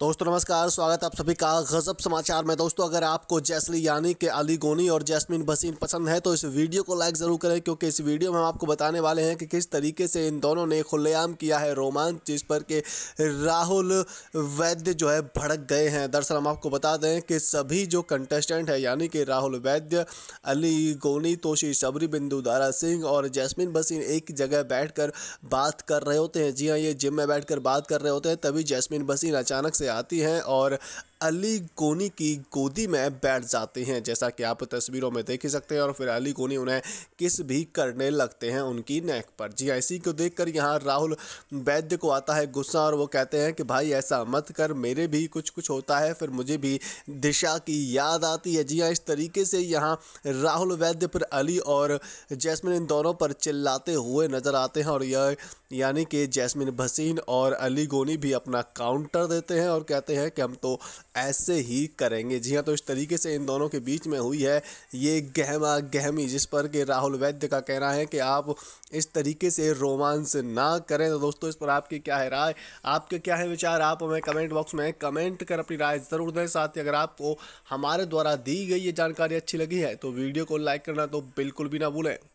दोस्तों नमस्कार स्वागत आप सभी का गजब समाचार में दोस्तों अगर आपको जैसली यानी के अली गोनी और जैस्मिन भसीन पसंद है तो इस वीडियो को लाइक ज़रूर करें क्योंकि इस वीडियो में हम आपको बताने वाले हैं कि किस तरीके से इन दोनों ने खुलेआम किया है रोमांच जिस पर के राहुल वैद्य जो है भड़क गए हैं दरअसल हम आपको बता दें कि सभी जो कंटेस्टेंट है यानी कि राहुल वैद्य अली गोनी तोशी सबरी बिंदु दारा सिंह और जैसमिन भसीन एक जगह बैठ बात कर रहे होते हैं जी हाँ ये जिम में बैठ बात कर रहे होते हैं तभी जैसमिन भसीन अचानक से से आती है और अली गोनी की गोदी में बैठ जाती हैं जैसा कि आप तस्वीरों में देख ही सकते हैं और फिर अली गोनी उन्हें किस भी करने लगते हैं उनकी नेक पर जी हाँ, इसी को देखकर यहाँ राहुल वैद्य को आता है गुस्सा और वो कहते हैं कि भाई ऐसा मत कर मेरे भी कुछ कुछ होता है फिर मुझे भी दिशा की याद आती है जी हाँ इस तरीके से यहाँ राहुल वैद्य पर अली और जैसमिन इन दोनों पर चिल्लाते हुए नज़र आते हैं और यह यानी कि जैसमिन भसीन और अली गोनी भी अपना काउंटर देते हैं और कहते हैं कि हम तो ऐसे ही करेंगे जी हाँ तो इस तरीके से इन दोनों के बीच में हुई है ये गहमा गहमी जिस पर कि राहुल वैद्य का कहना है कि आप इस तरीके से रोमांस ना करें तो दोस्तों इस पर आपकी क्या है राय आपके क्या है विचार आप हमें कमेंट बॉक्स में कमेंट कर अपनी राय ज़रूर दें साथ ही अगर आपको हमारे द्वारा दी गई ये जानकारी अच्छी लगी है तो वीडियो को लाइक करना तो बिल्कुल भी ना भूलें